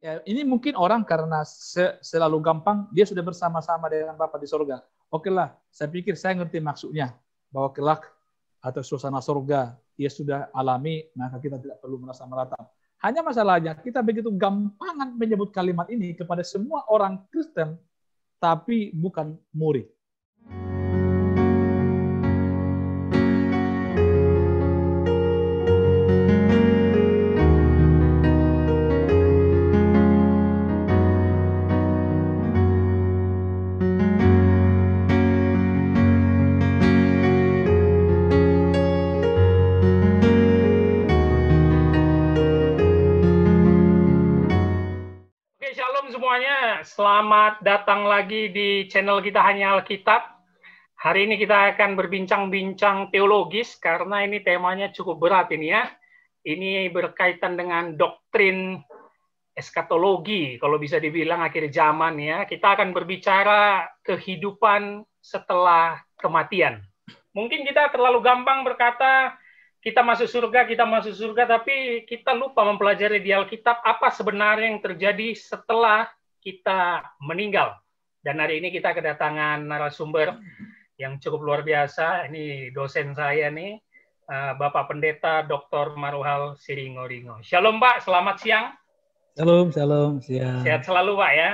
ya, ini mungkin orang karena se selalu gampang dia sudah bersama-sama dengan Bapa di surga. Oke lah, saya pikir saya ngerti maksudnya bahwa kelak atau suasana surga dia sudah alami, maka kita tidak perlu merasa meratap. Hanya masalahnya kita begitu gampangan menyebut kalimat ini kepada semua orang Kristen, tapi bukan murid. selamat datang lagi di channel kita hanya Alkitab. Hari ini kita akan berbincang-bincang teologis karena ini temanya cukup berat ini ya. Ini berkaitan dengan doktrin eskatologi, kalau bisa dibilang akhir zaman ya. Kita akan berbicara kehidupan setelah kematian. Mungkin kita terlalu gampang berkata kita masuk surga, kita masuk surga, tapi kita lupa mempelajari di Alkitab apa sebenarnya yang terjadi setelah kita meninggal. Dan hari ini kita kedatangan narasumber yang cukup luar biasa. Ini dosen saya nih, eh, Bapak Pendeta Dr. Maruhal Siringoringo. Shalom Pak, selamat siang. Shalom, shalom, siang. Sehat selalu Pak ya.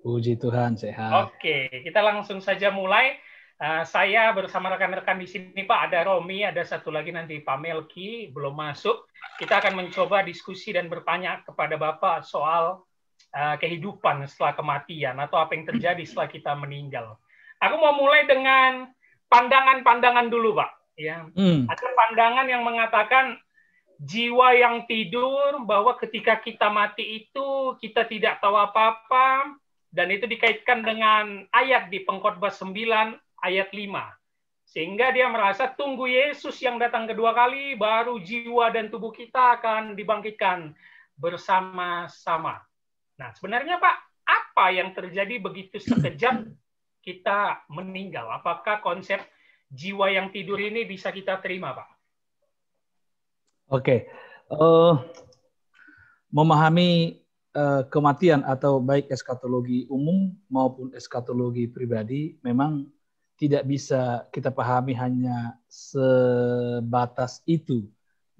Puji Tuhan, sehat. Oke, kita langsung saja mulai. Uh, saya bersama rekan-rekan di sini Pak, ada Romi, ada satu lagi nanti Pak Melki, belum masuk. Kita akan mencoba diskusi dan bertanya kepada Bapak soal Eh, kehidupan setelah kematian atau apa yang terjadi setelah kita meninggal. Aku mau mulai dengan pandangan-pandangan dulu, Pak. Ya, hmm. ada pandangan yang mengatakan jiwa yang tidur bahwa ketika kita mati itu kita tidak tahu apa-apa dan itu dikaitkan dengan ayat di Pengkhotbah 9 ayat 5 sehingga dia merasa tunggu Yesus yang datang kedua kali baru jiwa dan tubuh kita akan dibangkitkan bersama-sama. Nah, sebenarnya Pak, apa yang terjadi begitu sekejap kita meninggal? Apakah konsep jiwa yang tidur ini bisa kita terima, Pak? Oke, okay. uh, eh, memahami uh, kematian atau baik eskatologi umum maupun eskatologi pribadi memang tidak bisa kita pahami hanya sebatas itu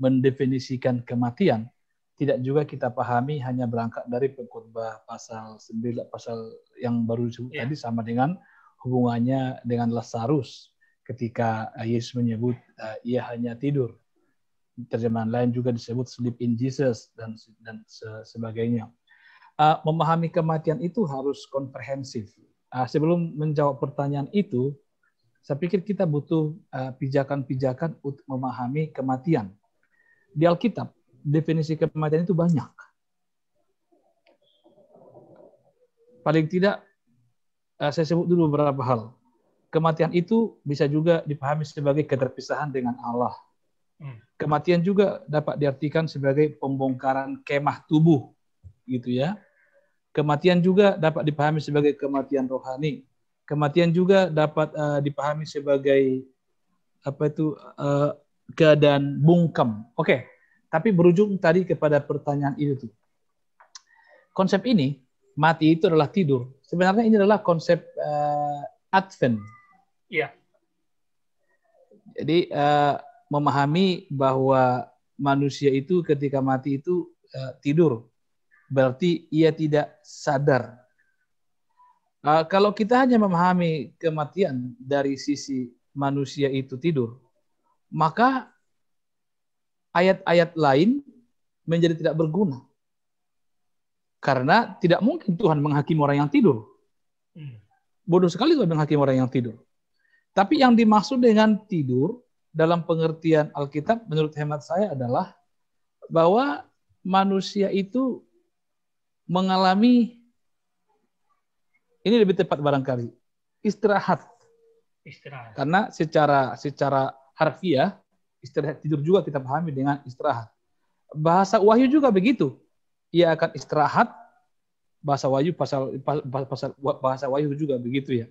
mendefinisikan kematian tidak juga kita pahami hanya berangkat dari pengkhotbah pasal 9 pasal yang baru disebut yeah. tadi sama dengan hubungannya dengan Lazarus ketika eh, Yesus menyebut eh, ia hanya tidur. Terjemahan lain juga disebut sleep in Jesus dan dan se sebagainya. Uh, memahami kematian itu harus komprehensif. Uh, sebelum menjawab pertanyaan itu, saya pikir kita butuh pijakan-pijakan uh, untuk memahami kematian. Di Alkitab definisi kematian itu banyak. Paling tidak eh, saya sebut dulu beberapa hal. Kematian itu bisa juga dipahami sebagai keterpisahan dengan Allah. Hmm. Kematian juga dapat diartikan sebagai pembongkaran kemah tubuh, gitu ya. Kematian juga dapat dipahami sebagai kematian rohani. Kematian juga dapat uh, dipahami sebagai apa itu uh, keadaan bungkam. Oke, okay tapi berujung tadi kepada pertanyaan itu. Konsep ini, mati itu adalah tidur. Sebenarnya ini adalah konsep uh, Advent. Iya. Jadi uh, memahami bahwa manusia itu ketika mati itu uh, tidur. Berarti ia tidak sadar. Uh, kalau kita hanya memahami kematian dari sisi manusia itu tidur, maka ayat-ayat lain menjadi tidak berguna. Karena tidak mungkin Tuhan menghakimi orang yang tidur. Hmm. Bodoh sekali Tuhan menghakimi orang yang tidur. Tapi yang dimaksud dengan tidur dalam pengertian Alkitab menurut hemat saya adalah bahwa manusia itu mengalami ini lebih tepat barangkali istirahat. Istirahat. Karena secara secara harfiah istirahat tidur juga kita pahami dengan istirahat. Bahasa wahyu juga begitu. Ia akan istirahat bahasa wahyu pasal pasal bahasa wahyu juga begitu ya.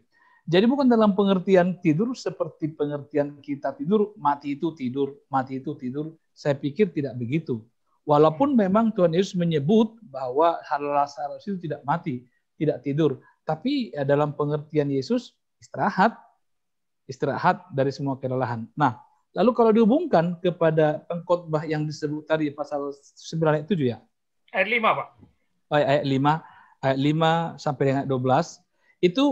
Jadi bukan dalam pengertian tidur seperti pengertian kita tidur, mati itu tidur, mati itu tidur. Saya pikir tidak begitu. Walaupun memang Tuhan Yesus menyebut bahwa Lazarus itu tidak mati, tidak tidur. Tapi eh, dalam pengertian Yesus, istirahat. Istirahat dari semua kelelahan. Nah, Lalu kalau dihubungkan kepada pengkhotbah yang disebut tadi pasal 9 ayat 7 ya. Ayat 5, Pak. Oh, Ay ya, ayat 5, ayat 5 sampai dengan dua 12 itu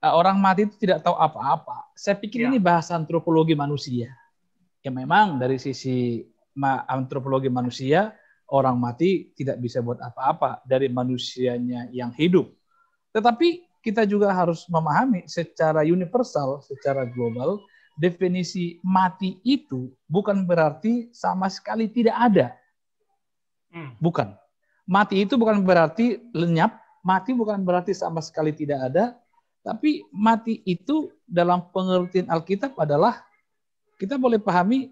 eh, orang mati itu tidak tahu apa-apa. Saya pikir ya. ini bahasa antropologi manusia. Ya memang dari sisi antropologi manusia orang mati tidak bisa buat apa-apa dari manusianya yang hidup. Tetapi kita juga harus memahami secara universal, secara global definisi mati itu bukan berarti sama sekali tidak ada. Hmm. Bukan. Mati itu bukan berarti lenyap, mati bukan berarti sama sekali tidak ada, tapi mati itu dalam pengertian Alkitab adalah kita boleh pahami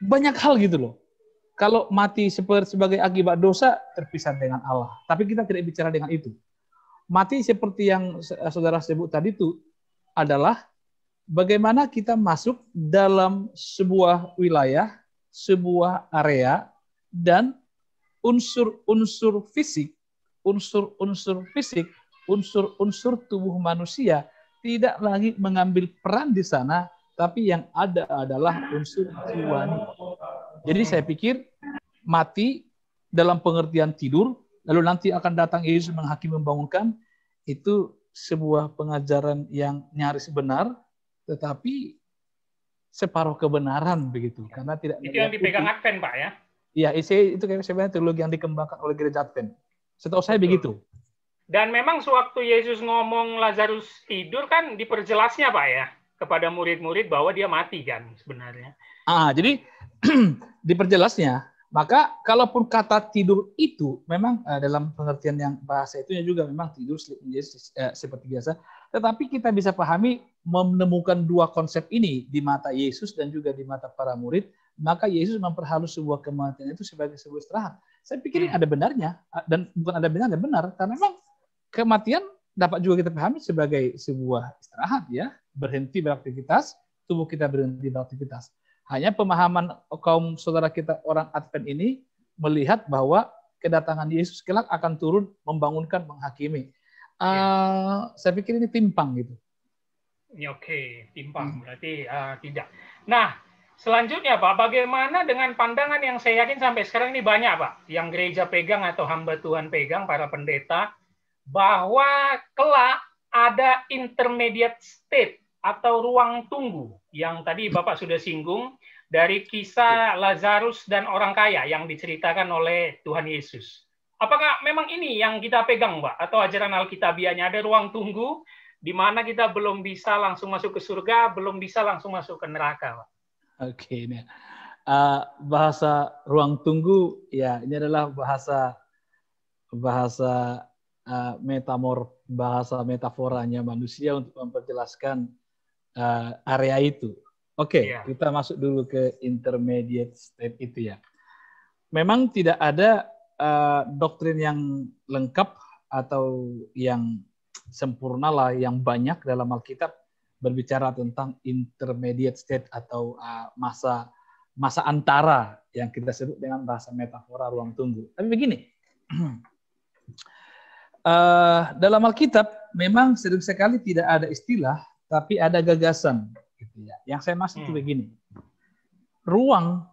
banyak hal gitu loh. Kalau mati sebagai akibat dosa terpisah dengan Allah, tapi kita tidak bicara dengan itu. Mati seperti yang saudara sebut tadi itu adalah bagaimana kita masuk dalam sebuah wilayah, sebuah area, dan unsur-unsur fisik, unsur-unsur fisik, unsur-unsur tubuh manusia tidak lagi mengambil peran di sana, tapi yang ada adalah unsur jiwa. Jadi saya pikir mati dalam pengertian tidur, lalu nanti akan datang Yesus menghakimi membangunkan, itu sebuah pengajaran yang nyaris benar, tetapi separuh kebenaran begitu ya. karena tidak itu yang dipegang itu. Advent pak ya iya isi itu kayak sebenarnya teologi yang dikembangkan oleh gereja Advent setahu saya Betul. begitu dan memang sewaktu Yesus ngomong Lazarus tidur kan diperjelasnya pak ya kepada murid-murid bahwa dia mati kan sebenarnya ah jadi diperjelasnya maka kalaupun kata tidur itu memang eh, dalam pengertian yang bahasa itu juga memang tidur sleep uh, seperti biasa tetapi kita bisa pahami menemukan dua konsep ini di mata Yesus dan juga di mata para murid, maka Yesus memperhalus sebuah kematian itu sebagai sebuah istirahat. Saya pikir ini hmm. ada benarnya eh, dan bukan ada benarnya benar karena memang kematian dapat juga kita pahami sebagai sebuah istirahat ya, berhenti beraktivitas, tubuh kita berhenti beraktivitas. Hanya pemahaman kaum saudara kita orang Advent ini melihat bahwa kedatangan Yesus kelak akan turun membangunkan, menghakimi uh, saya pikir ini timpang gitu. Ini ya, Oke, okay. timpang hmm. berarti uh, tidak. Nah, selanjutnya Pak, bagaimana dengan pandangan yang saya yakin sampai sekarang ini banyak Pak, yang gereja pegang atau hamba Tuhan pegang para pendeta bahwa kelak ada intermediate state atau ruang tunggu yang tadi Bapak sudah singgung dari kisah ya. Lazarus dan orang kaya yang diceritakan oleh Tuhan Yesus. Apakah memang ini yang kita pegang, Mbak? Atau ajaran Alkitabiahnya ada ruang tunggu di mana kita belum bisa langsung masuk ke surga, belum bisa langsung masuk ke neraka, Pak? Oke, okay, uh, bahasa ruang tunggu ya ini adalah bahasa bahasa uh, metamor bahasa metaforanya manusia untuk memperjelaskan uh, area itu. Oke, okay, iya. yeah. kita masuk dulu ke intermediate state itu ya. Memang tidak ada uh, doktrin yang lengkap atau yang sempurna lah yang banyak dalam Alkitab berbicara tentang intermediate state atau uh, masa masa antara yang kita sebut dengan bahasa metafora ruang tunggu. Tapi begini, uh, dalam Alkitab memang sering sekali tidak ada istilah, tapi ada gagasan. Gitu ya. Yang saya maksud hmm. begini, ruang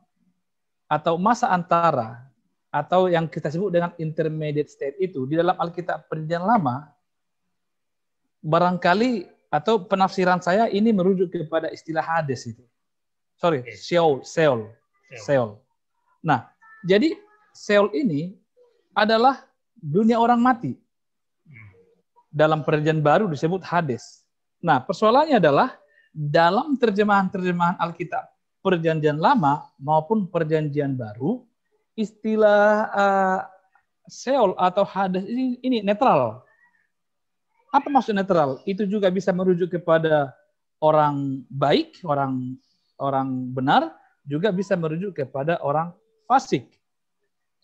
atau masa antara atau yang kita sebut dengan intermediate state itu di dalam Alkitab Perjanjian Lama barangkali atau penafsiran saya ini merujuk kepada istilah Hades itu. Sorry, Seol, Seol, Seol. Nah, jadi Seol ini adalah dunia orang mati. Hmm. Dalam perjanjian baru disebut Hades. Nah, persoalannya adalah dalam terjemahan-terjemahan Alkitab perjanjian lama maupun perjanjian baru, istilah uh, eh, Seol atau Hades ini, ini netral. Apa maksud netral? Itu juga bisa merujuk kepada orang baik, orang orang benar, juga bisa merujuk kepada orang fasik.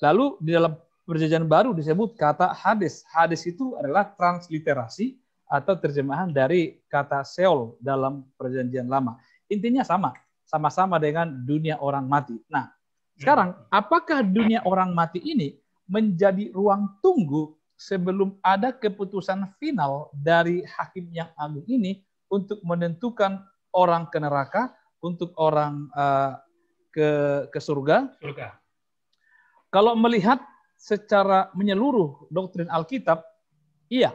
Lalu di dalam perjanjian baru disebut kata Hades. Hades itu adalah transliterasi atau terjemahan dari kata Seol dalam perjanjian lama. Intinya sama, sama-sama dengan dunia orang mati. Nah, sekarang, hmm. apakah dunia orang mati ini menjadi ruang tunggu sebelum ada keputusan final dari hakim yang agung ini untuk menentukan orang ke neraka, untuk orang uh, ke ke surga? Surga. Kalau melihat secara menyeluruh doktrin Alkitab, iya.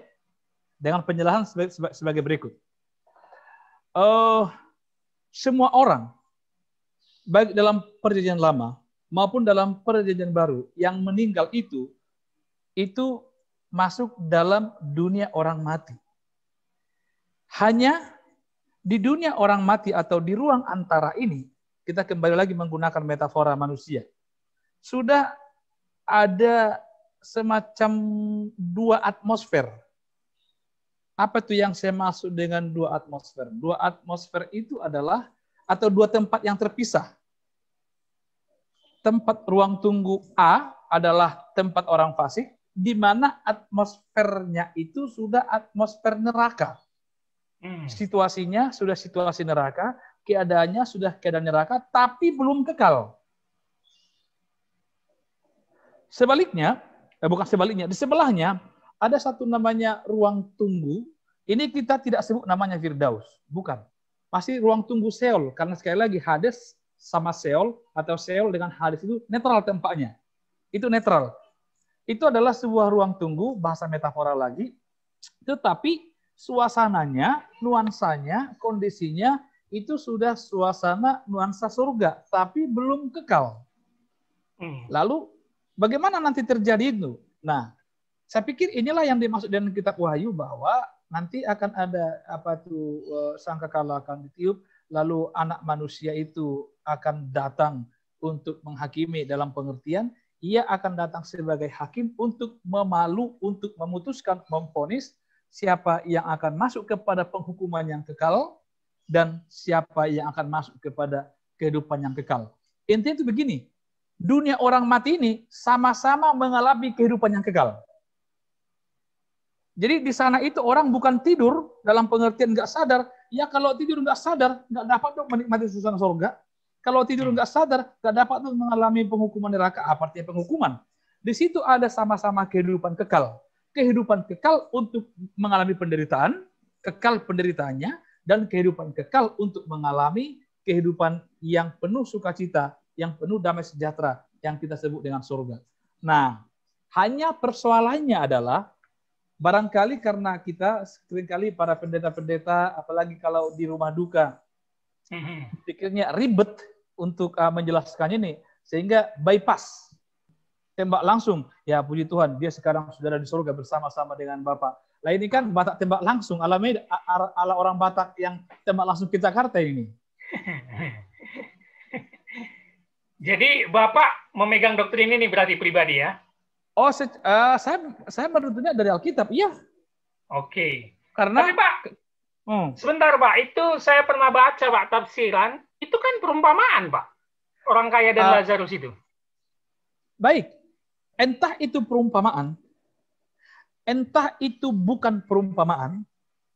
Dengan penjelasan sebagai, berikut. Uh, semua orang baik dalam perjanjian lama maupun dalam perjanjian baru yang meninggal itu itu masuk dalam dunia orang mati. Hanya di dunia orang mati atau di ruang antara ini kita kembali lagi menggunakan metafora manusia. Sudah ada semacam dua atmosfer. Apa itu yang saya maksud dengan dua atmosfer? Dua atmosfer itu adalah atau dua tempat yang terpisah tempat ruang tunggu A adalah tempat orang fasik, di mana atmosfernya itu sudah atmosfer neraka. Hmm. Situasinya sudah situasi neraka, keadaannya sudah keadaan neraka, tapi belum kekal. Sebaliknya, eh bukan sebaliknya, di sebelahnya ada satu namanya ruang tunggu. Ini kita tidak sebut namanya Firdaus, bukan. Masih ruang tunggu Seol, karena sekali lagi Hades sama Seol atau Seol dengan Hades itu netral tempatnya. Itu netral. Itu adalah sebuah ruang tunggu, bahasa metafora lagi. Tetapi suasananya, nuansanya, kondisinya itu sudah suasana nuansa surga, tapi belum kekal. Hmm. Lalu bagaimana nanti terjadi itu? Nah, saya pikir inilah yang dimaksud dengan kitab Wahyu bahwa nanti akan ada apa tuh eh, sangkakala akan ditiup lalu anak manusia itu akan datang untuk menghakimi dalam pengertian ia akan datang sebagai hakim untuk memalu, untuk memutuskan, memfonis siapa yang akan masuk kepada penghukuman yang kekal dan siapa yang akan masuk kepada kehidupan yang kekal. Intinya itu begini, dunia orang mati ini sama-sama mengalami kehidupan yang kekal. Jadi di sana itu orang bukan tidur dalam pengertian nggak sadar. Ya kalau tidur nggak sadar, nggak dapat dong menikmati suasana surga. Kalau tidur hmm. nggak sadar, nggak dapat tuh mengalami penghukuman neraka. Apa artinya penghukuman? Di situ ada sama-sama kehidupan kekal. Kehidupan kekal untuk mengalami penderitaan, kekal penderitaannya, dan kehidupan kekal untuk mengalami kehidupan yang penuh sukacita, yang penuh damai sejahtera, yang kita sebut dengan surga. Nah, hanya persoalannya adalah Barangkali karena kita seringkali para pendeta-pendeta, apalagi kalau di rumah duka, mm-hmm. pikirnya ribet untuk uh, ah, menjelaskannya nih, sehingga bypass, tembak langsung. Ya puji Tuhan, dia sekarang sudah ada di surga bersama-sama dengan Bapak. Nah ini kan Batak tembak langsung, alami ala orang Batak yang tembak langsung ke Jakarta ini. Jadi Bapak memegang doktrin ini berarti pribadi ya? Oh, se uh, saya saya menurutnya dari Alkitab, iya. Oke. Okay. Karena Tapi, Pak, hmm. sebentar Pak, itu saya pernah baca Pak tafsiran, itu kan perumpamaan Pak, orang kaya dan uh, Lazarus itu. Baik, entah itu perumpamaan, entah itu bukan perumpamaan,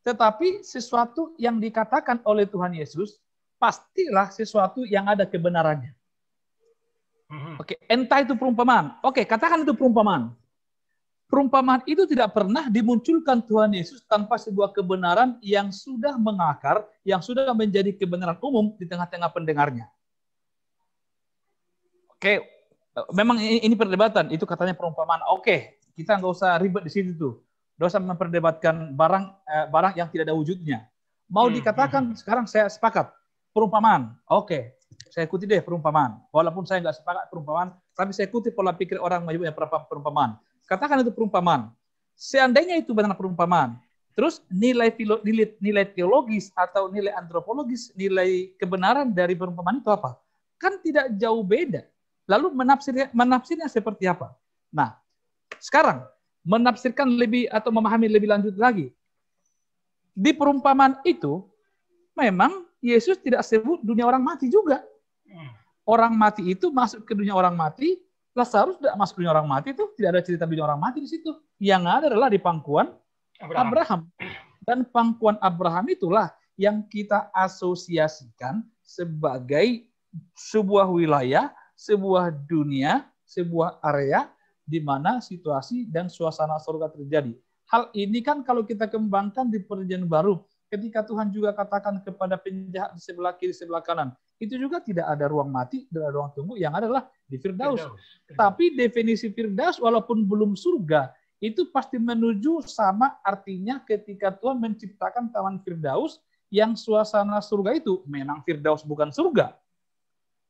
tetapi sesuatu yang dikatakan oleh Tuhan Yesus pastilah sesuatu yang ada kebenarannya. Mhm. Oke, okay, entah itu perumpamaan. Oke, okay, katakan itu perumpamaan. Perumpamaan itu tidak pernah dimunculkan Tuhan Yesus tanpa sebuah kebenaran yang sudah mengakar, yang sudah menjadi kebenaran umum di tengah-tengah pendengarnya. Oke, okay. memang ini perdebatan. Itu katanya perumpamaan. Oke, kita nggak usah ribet di situ tuh. Nggak usah memperdebatkan barang eh, barang yang tidak ada wujudnya. Mau hmm, dikatakan hmm. sekarang saya sepakat perumpamaan. Oke, saya ikuti deh perumpamaan. Walaupun saya nggak sepakat perumpamaan, tapi saya ikuti pola pikir orang menyebutnya perumpamaan. Katakan itu perumpamaan. Seandainya itu benar perumpamaan, terus nilai filo, nilai, nilai teologis atau nilai antropologis, nilai kebenaran dari perumpamaan itu apa? Kan tidak jauh beda. Lalu menafsirnya, menafsirnya seperti apa? Nah, sekarang menafsirkan lebih atau memahami lebih lanjut lagi. Di perumpamaan itu memang Yesus tidak sebut dunia orang mati juga. Hmm. Orang mati itu masuk ke dunia orang mati, Lazarus tidak masuk ke dunia orang mati itu, tidak ada cerita dunia orang mati di situ. Yang ada adalah di pangkuan Abraham. Abraham. Dan pangkuan Abraham itulah yang kita asosiasikan sebagai sebuah wilayah, sebuah dunia, sebuah area di mana situasi dan suasana surga terjadi. Hal ini kan kalau kita kembangkan di perjanjian baru, ketika Tuhan juga katakan kepada penjahat di sebelah kiri sebelah kanan itu juga tidak ada ruang mati tidak ada ruang tunggu yang adalah di Firdaus. Firdaus. Tapi definisi Firdaus walaupun belum surga itu pasti menuju sama artinya ketika Tuhan menciptakan taman Firdaus yang suasana surga itu memang Firdaus bukan surga.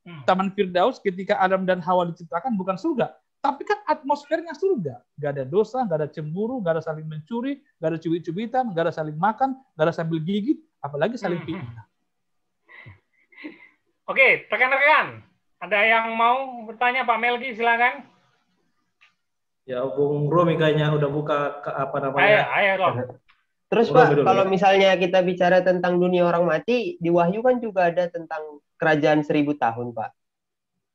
Hmm. Taman Firdaus ketika Adam dan Hawa diciptakan bukan surga, tapi kan atmosfernya surga. Gak ada dosa, gak ada cemburu, gak ada saling mencuri, gak ada cubit-cubitan, gak ada saling makan, gak ada sambil gigit, apalagi saling hmm. pindah. Hmm. Oke, rekan-rekan. Ada yang mau bertanya Pak Melki, silakan. Ya, Bung Romi kayaknya udah buka ke apa namanya. Ayo, ayo, Rom. Terus Pak, kalau misalnya kita bicara tentang dunia orang mati, di Wahyu kan juga ada tentang kerajaan seribu tahun Pak.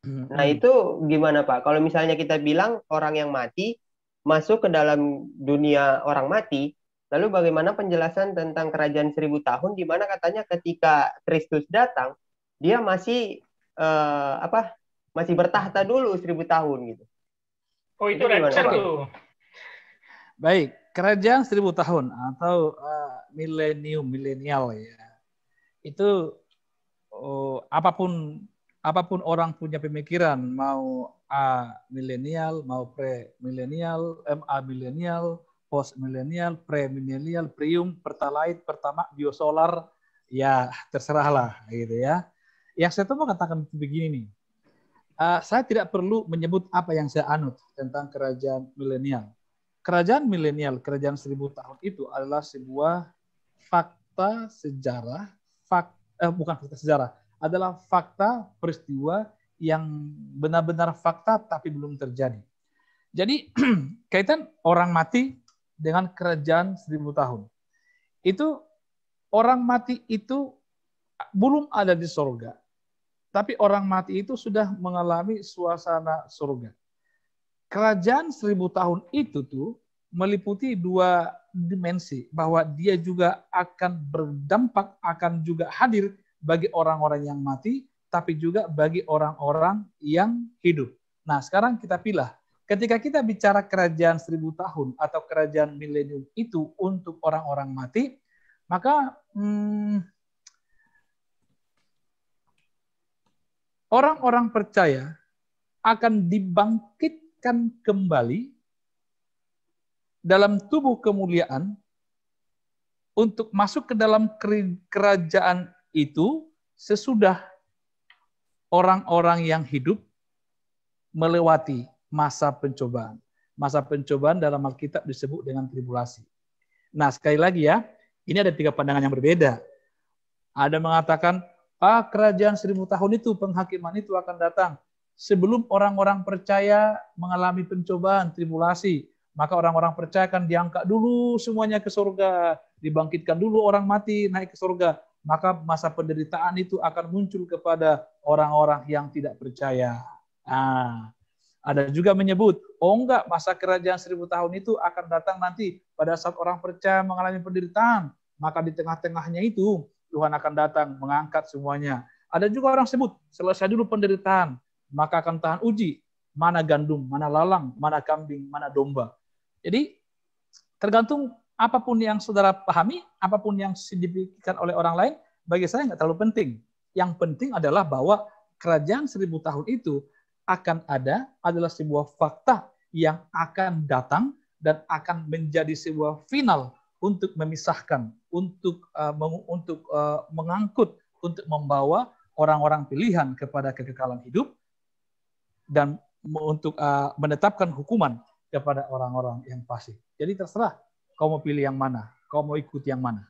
Nah itu gimana Pak? Kalau misalnya kita bilang orang yang mati masuk ke dalam dunia orang mati, lalu bagaimana penjelasan tentang kerajaan seribu tahun di mana katanya ketika Kristus datang dia masih eh, apa masih bertahta dulu seribu tahun gitu. Oh itu, itu tuh. Baik, kerajaan seribu tahun atau uh, milenium milenial ya itu uh, apapun apapun orang punya pemikiran mau A milenial, mau pre milenial, MA milenial, post milenial, pre milenial, prium, pertalite, pertama biosolar, ya terserahlah gitu ya. Yang saya tuh mau katakan begini nih. Uh, saya tidak perlu menyebut apa yang saya anut tentang kerajaan milenial. Kerajaan milenial, kerajaan seribu tahun itu adalah sebuah fakta sejarah, fak, eh, bukan fakta sejarah, adalah fakta peristiwa yang benar-benar fakta tapi belum terjadi. Jadi kaitan orang mati dengan kerajaan seribu tahun. Itu orang mati itu belum ada di surga Tapi orang mati itu sudah mengalami suasana surga. Kerajaan seribu tahun itu tuh meliputi dua dimensi. Bahwa dia juga akan berdampak, akan juga hadir bagi orang-orang yang mati, tapi juga bagi orang-orang yang hidup. Nah, sekarang kita pilih. Ketika kita bicara kerajaan seribu tahun atau kerajaan milenium itu untuk orang-orang mati, maka orang hmm, orang-orang percaya akan dibangkitkan kembali dalam tubuh kemuliaan untuk masuk ke dalam kerajaan itu sesudah orang-orang yang hidup melewati masa pencobaan. Masa pencobaan dalam Alkitab disebut dengan tribulasi. Nah, sekali lagi ya, ini ada tiga pandangan yang berbeda. Ada mengatakan, ah, kerajaan seribu tahun itu, penghakiman itu akan datang. Sebelum orang-orang percaya mengalami pencobaan, tribulasi, maka orang-orang percaya akan diangkat dulu semuanya ke surga, dibangkitkan dulu orang mati, naik ke surga maka masa penderitaan itu akan muncul kepada orang-orang yang tidak percaya. Nah, ada juga menyebut, oh enggak, masa kerajaan seribu tahun itu akan datang nanti pada saat orang percaya mengalami penderitaan. Maka di tengah-tengahnya itu, Tuhan akan datang mengangkat semuanya. Ada juga orang sebut, selesai dulu penderitaan, maka akan tahan uji. Mana gandum, mana lalang, mana kambing, mana domba. Jadi tergantung apapun yang saudara pahami, apapun yang dipikirkan oleh orang lain, bagi saya nggak terlalu penting. Yang penting adalah bahwa kerajaan seribu tahun itu akan ada adalah sebuah fakta yang akan datang dan akan menjadi sebuah final untuk memisahkan, untuk uh, meng, untuk uh, mengangkut, untuk membawa orang-orang pilihan kepada kekekalan hidup dan untuk uh, menetapkan hukuman kepada orang-orang yang pasti. Jadi terserah Kau mau pilih yang mana? Kau mau ikut yang mana?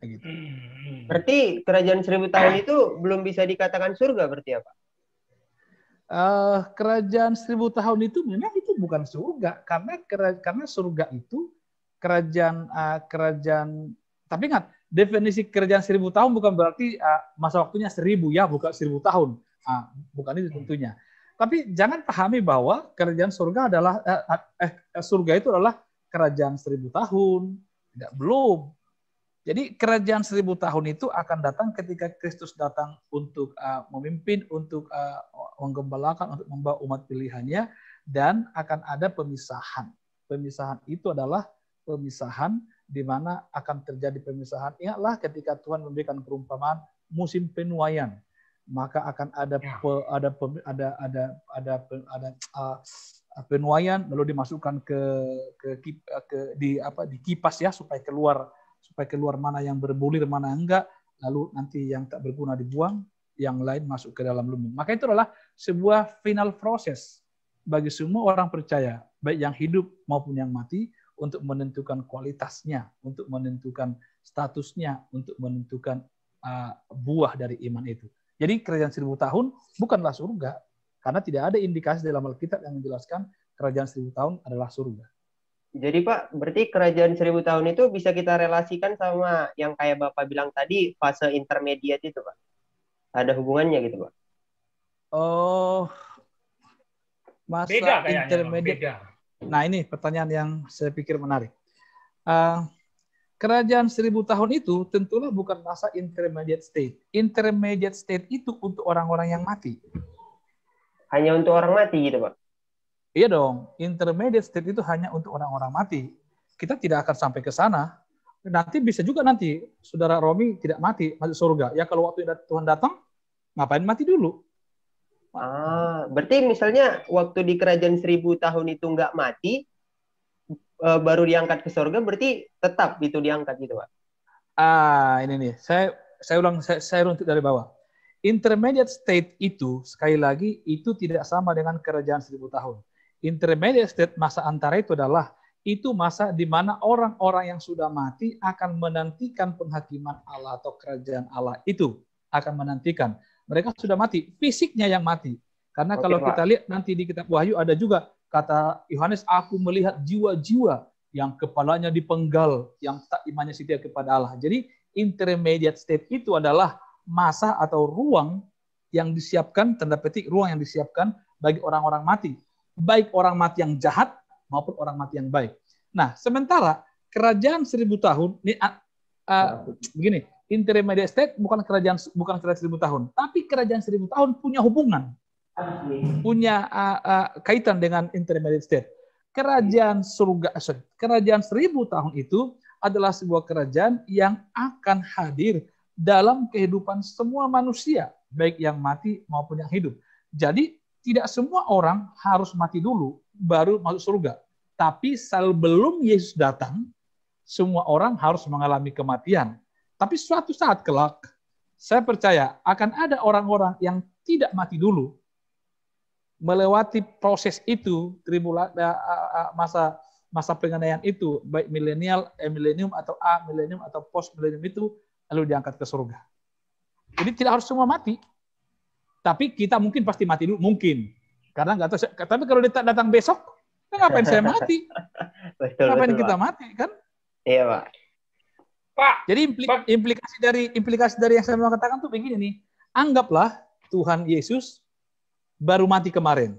Gitu. Hmm. Berarti kerajaan seribu tahun itu belum bisa dikatakan surga berarti apa? Uh, kerajaan seribu tahun itu memang itu bukan surga karena karena surga itu kerajaan uh, kerajaan tapi ingat definisi kerajaan seribu tahun bukan berarti uh, masa waktunya seribu ya bukan seribu tahun uh, bukan itu tentunya tapi jangan pahami bahwa kerajaan surga adalah eh, eh surga itu adalah kerajaan seribu tahun. Tidak belum. Jadi kerajaan seribu tahun itu akan datang ketika Kristus datang untuk uh, memimpin, untuk uh, menggembalakan, untuk membawa umat pilihannya, dan akan ada pemisahan. Pemisahan itu adalah pemisahan di mana akan terjadi pemisahan. Ingatlah ketika Tuhan memberikan perumpamaan musim penuaian maka akan ada ya. pe, ada pe, ada ada ada ada uh, penuaian lalu dimasukkan ke ke, ke ke di apa di kipas ya supaya keluar supaya keluar mana yang berbulir mana enggak lalu nanti yang tak berguna dibuang yang lain masuk ke dalam lumbung maka itu adalah sebuah final proses bagi semua orang percaya baik yang hidup maupun yang mati untuk menentukan kualitasnya untuk menentukan statusnya untuk menentukan uh, buah dari iman itu jadi kerajaan seribu tahun bukanlah surga, karena tidak ada indikasi dalam Alkitab yang menjelaskan kerajaan seribu tahun adalah surga. Jadi Pak, berarti kerajaan seribu tahun itu bisa kita relasikan sama yang kayak Bapak bilang tadi, fase intermediate itu Pak? Ada hubungannya gitu Pak? Oh, masa beda intermediate. Nah ini pertanyaan yang saya pikir menarik. Uh, Kerajaan seribu tahun itu tentulah bukan masa intermediate state. Intermediate state itu untuk orang-orang yang mati. Hanya untuk orang mati gitu, Pak? Iya dong. Intermediate state itu hanya untuk orang-orang mati. Kita tidak akan sampai ke sana. Nanti bisa juga nanti saudara Romi tidak mati masuk surga. Ya kalau waktu Tuhan datang, ngapain mati dulu? Ah, berarti misalnya waktu di kerajaan seribu tahun itu nggak mati, uh, baru diangkat ke surga berarti tetap itu diangkat gitu pak ah ini nih saya saya ulang saya, saya runtut dari bawah intermediate state itu sekali lagi itu tidak sama dengan kerajaan seribu tahun intermediate state masa antara itu adalah itu masa di mana orang-orang yang sudah mati akan menantikan penghakiman Allah atau kerajaan Allah itu akan menantikan mereka sudah mati fisiknya yang mati karena Oke, kalau kita lihat nanti di kitab Wahyu ada juga Kata Yohanes, aku melihat jiwa-jiwa yang kepalanya dipenggal, yang tak imannya setia kepada Allah. Jadi intermediate state itu adalah masa atau ruang yang disiapkan, tanda petik ruang yang disiapkan bagi orang-orang mati. Baik orang mati yang jahat maupun orang mati yang baik. Nah, sementara kerajaan seribu tahun, ini uh, ah, uh, ah, begini, intermediate state bukan kerajaan bukan kerajaan seribu tahun, tapi kerajaan seribu tahun punya hubungan punya uh, uh, kaitan dengan intermediate state. Kerajaan surga, eh, sorry, kerajaan seribu tahun itu adalah sebuah kerajaan yang akan hadir dalam kehidupan semua manusia, baik yang mati maupun yang hidup. Jadi tidak semua orang harus mati dulu baru masuk surga. Tapi sebelum Yesus datang, semua orang harus mengalami kematian. Tapi suatu saat kelak, saya percaya akan ada orang-orang yang tidak mati dulu, melewati proses itu tribula, eh, eh, eh, masa masa penganiayaan itu baik milenial, eh, milenium atau a milenium atau post milenium itu lalu diangkat ke surga. Jadi tidak harus semua mati, tapi kita mungkin pasti mati dulu mungkin karena nggak tahu. Tapi kalau dia datang besok, kan ngapain saya mati? betul, ngapain kita mati kan? Iya pak. Pak. Jadi impli pak. implikasi dari implikasi dari yang saya mau katakan tuh begini nih. Anggaplah Tuhan Yesus baru mati kemarin.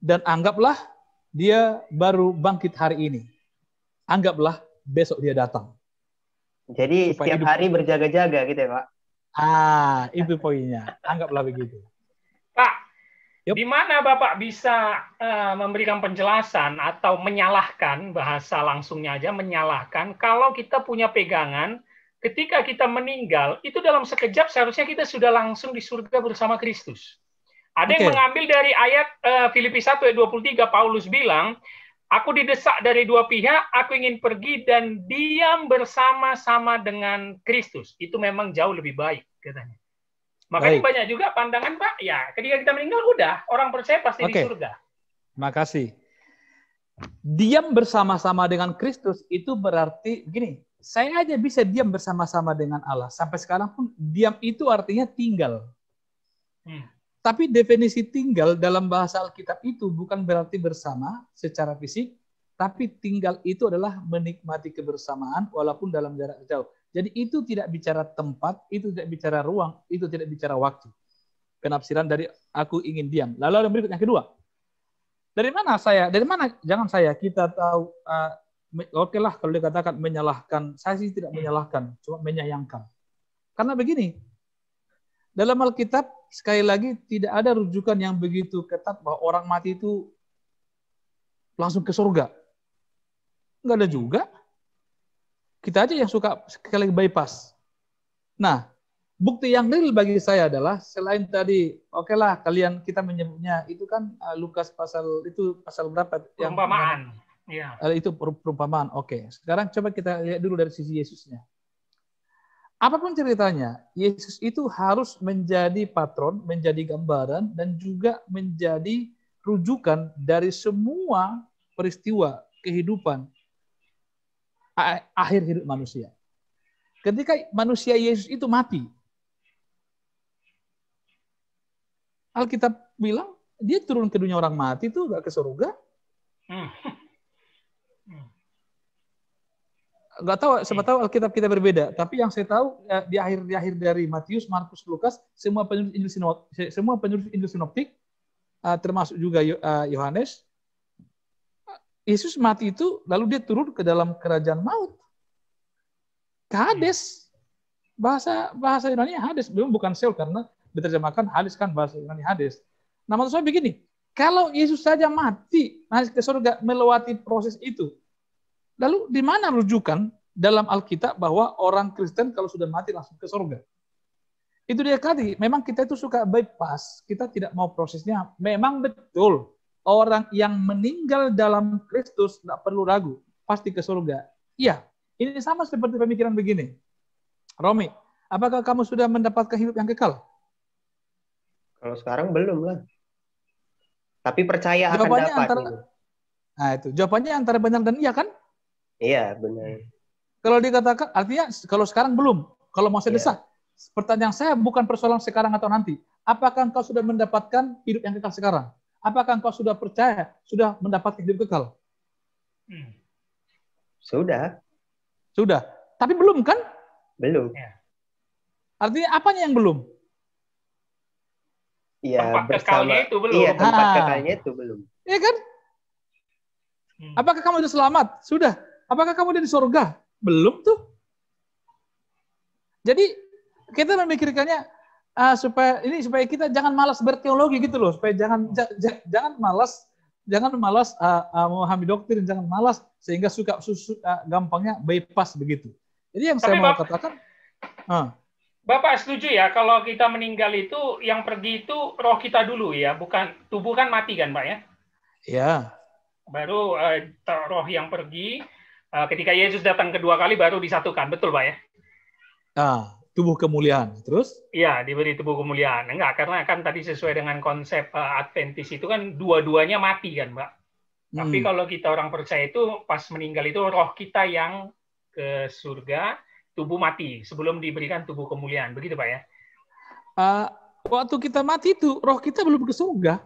Dan anggaplah dia baru bangkit hari ini. Anggaplah besok dia datang. Jadi Supaya setiap hari berjaga-jaga gitu ya, Pak. Ah, itu poinnya. Anggaplah begitu. Pak, yep. di mana Bapak bisa uh, memberikan penjelasan atau menyalahkan bahasa langsungnya aja menyalahkan kalau kita punya pegangan ketika kita meninggal itu dalam sekejap seharusnya kita sudah langsung di surga bersama Kristus. Ada okay. yang mengambil dari ayat uh, Filipi 1 ayat 23 Paulus bilang, aku didesak dari dua pihak, aku ingin pergi dan diam bersama-sama dengan Kristus. Itu memang jauh lebih baik katanya. Makanya baik. banyak juga pandangan Pak, ya ketika kita meninggal udah orang percaya pasti okay. di surga. Makasih. Diam bersama-sama dengan Kristus itu berarti gini, saya aja bisa diam bersama-sama dengan Allah. Sampai sekarang pun diam itu artinya tinggal. Hmm tapi definisi tinggal dalam bahasa Alkitab itu bukan berarti bersama secara fisik, tapi tinggal itu adalah menikmati kebersamaan walaupun dalam jarak jauh. Jadi itu tidak bicara tempat, itu tidak bicara ruang, itu tidak bicara waktu. Penafsiran dari aku ingin diam. Lalu yang berikutnya kedua. Dari mana saya? Dari mana? Jangan saya. Kita tahu. Uh, eh, Oke okay lah kalau dikatakan menyalahkan. Saya sih tidak menyalahkan, cuma menyayangkan. Karena begini, dalam Alkitab, sekali lagi, tidak ada rujukan yang begitu ketat bahwa orang mati itu langsung ke surga. Enggak ada juga. Kita aja yang suka sekali bypass. Nah, bukti yang real bagi saya adalah selain tadi, oke okay lah kalian kita menyebutnya itu kan uh, Lukas pasal itu pasal berapa? Perumpamaan. Yang, ya. Uh, eh, itu perumpamaan. Oke. Okay. Sekarang coba kita lihat dulu dari sisi Yesusnya apapun ceritanya, Yesus itu harus menjadi patron, menjadi gambaran, dan juga menjadi rujukan dari semua peristiwa kehidupan akhir hidup manusia. Ketika manusia Yesus itu mati, Alkitab bilang dia turun ke dunia orang mati itu gak ke surga. Hmm. nggak tahu siapa iya. tahu Alkitab kita berbeda tapi yang saya tahu ya, di akhir di akhir dari Matius Markus Lukas semua penulis Injil sinoptik, semua eh, penulis Injil sinoptik termasuk juga eh, Yohanes eh, Yesus mati itu lalu dia turun ke dalam kerajaan maut Hades bahasa bahasa Yunani Hades belum bukan sel karena diterjemahkan Hades kan bahasa Yunani Hades nah maksud saya begini kalau Yesus saja mati naik ke surga melewati proses itu Lalu di mana rujukan dalam Alkitab bahwa orang Kristen kalau sudah mati langsung ke surga? Itu dia tadi, memang kita itu suka bypass, kita tidak mau prosesnya. Memang betul, orang yang meninggal dalam Kristus tidak perlu ragu, pasti ke surga. Iya, ini sama seperti pemikiran begini. Romi, apakah kamu sudah mendapatkan hidup yang kekal? Kalau sekarang belum lah. Tapi percaya jawabannya akan dapat. Antara, gitu. nah itu, jawabannya antara benar dan iya kan? Iya, benar. Kalau dikatakan artinya kalau sekarang belum. Kalau mau saya desak. Iya. Pertanyaan saya bukan persoalan sekarang atau nanti. Apakah engkau sudah mendapatkan hidup yang kekal sekarang? Apakah engkau sudah percaya sudah mendapat hidup kekal? Hmm. Sudah. Sudah. Tapi belum kan? Belum. Iya. Artinya apanya yang belum? Iya, tempat bersama, itu belum. Iya, tempat ah. kekalnya itu belum. Iya kan? Hmm. Apakah kamu sudah selamat? Sudah. Apakah kamu udah di surga? Belum tuh. Jadi kita memikirkannya uh, supaya ini supaya kita jangan malas berteologi gitu loh, supaya jangan jangan malas jangan malas uh, ah, uh, ah, memahami doktrin, jangan malas sehingga suka susu uh, gampangnya bypass begitu. Jadi yang Tapi saya mau Bapak, katakan uh. Bapak setuju ya kalau kita meninggal itu yang pergi itu roh kita dulu ya, bukan tubuh kan mati kan, Pak ya? Ya. Baru uh, roh yang pergi Eh, ketika Yesus datang kedua kali baru disatukan, betul Pak ya? Ah, tubuh kemuliaan. Terus? Iya, diberi tubuh kemuliaan. Enggak, karena kan tadi sesuai dengan konsep uh, eh, Adventis itu kan dua-duanya mati kan, Mbak. Hmm. Tapi kalau kita orang percaya itu pas meninggal itu roh kita yang ke surga, tubuh mati sebelum diberikan tubuh kemuliaan. Begitu, Pak ya? Uh, waktu kita mati itu roh kita belum ke surga.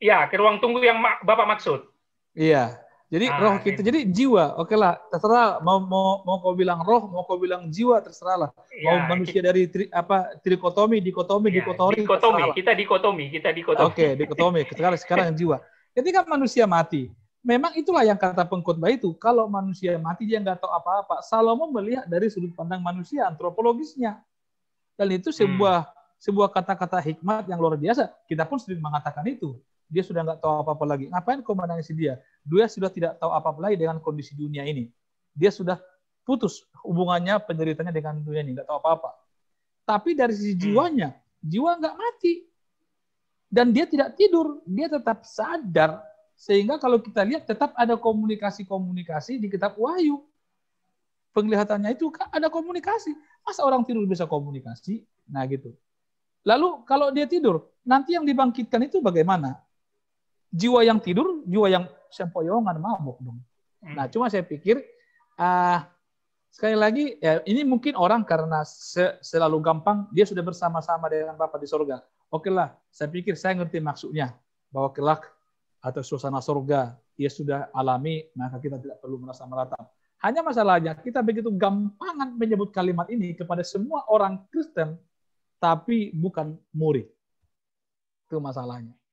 Iya, ke ruang tunggu yang Bapak maksud. Iya jadi ah, roh kita, iya. jadi jiwa, oke okay lah, terserah mau mau mau kau bilang roh, mau kau bilang jiwa, terserah lah. Ya, mau manusia kita, dari tri, apa trikotomi, dikotomi, ya, dikotori, dikotomi, terserah. kita dikotomi, kita dikotomi. Oke, okay, dikotomi. Sekarang sekarang jiwa. Ketika manusia mati, memang itulah yang kata pengkhotbah itu. Kalau manusia mati dia nggak tahu apa-apa. Salomo melihat dari sudut pandang manusia antropologisnya, dan itu hmm. sebuah hmm. sebuah kata-kata hikmat yang luar biasa. Kita pun sering mengatakan itu dia sudah nggak tahu apa-apa lagi. Ngapain kau menangisi dia? Dia sudah tidak tahu apa-apa lagi dengan kondisi dunia ini. Dia sudah putus hubungannya, penderitanya dengan dunia ini. Nggak tahu apa-apa. Tapi dari sisi hmm. jiwanya, jiwa nggak mati. Dan dia tidak tidur. Dia tetap sadar. Sehingga kalau kita lihat tetap ada komunikasi-komunikasi di kitab wahyu. Penglihatannya itu ada komunikasi. Masa orang tidur bisa komunikasi? Nah gitu. Lalu kalau dia tidur, nanti yang dibangkitkan itu bagaimana? jiwa yang tidur, jiwa yang sempoyongan mabuk dong. Hmm. Nah, cuma saya pikir uh, sekali lagi ya, ini mungkin orang karena se selalu gampang dia sudah bersama-sama dengan Bapak di surga. Oke lah, saya pikir saya ngerti maksudnya bahwa kelak atau suasana surga dia sudah alami, maka kita tidak perlu merasa meratap. Hanya masalahnya kita begitu gampangan menyebut kalimat ini kepada semua orang Kristen tapi bukan murid. Itu masalahnya.